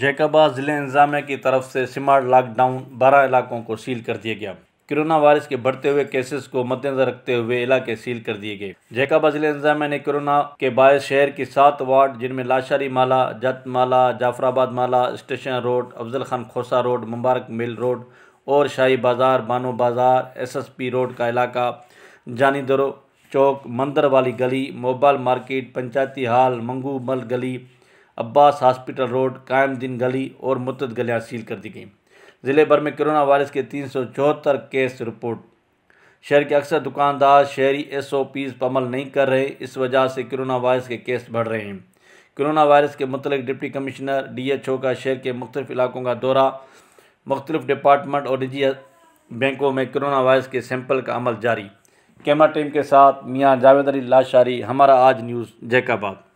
जैकबा ज़िले इंतजामिया की तरफ से स्मार्ट लॉकडाउन बारह इलाकों को सील कर दिया गया कोरोना वायरस के बढ़ते हुए केसेस को मद्देनजर रखते हुए इलाके सील कर दिए गए जैकबा जिले इंतजामिया ने कोरोना के बायस शहर की सात वार्ड जिनमें लाशारी माला जत माला जाफराबाद माला station road Afzal Khan Khosa road Mubarak mill road और शाही बाज़ार बानो बाज़ार एसएसपी रोड का इलाका जानी दरो चौक मंदर वाली गली मोबाइल मार्केट पंचायती हाल मंगू मल गली अब्बास हॉस्पिटल रोड कायम दिन गली और मुतद गलियाँ सील कर दी गई ज़िले भर में कोरोना वायरस के तीन सौ चौहत्तर केस रिपोर्ट शहर के अक्सर दुकानदार शहरी एस ओ पीज़ पर अमल नहीं कर रहे इस वजह से कोरोना वायरस के केस बढ़ रहे हैं कोरोना वायरस के मतलब deputy commissioner D H O का शहर के मुख्तलिफ इलाकों का दौरा मुख्तलिफ डिपार्टमेंट और निजी बैंकों में कोरोना वायरस के सैंपल का अमल जारी कैमरा टीम के साथ मियाँ जावेद अली लाशारी हमारा आज न्यूज़ जैकाबाद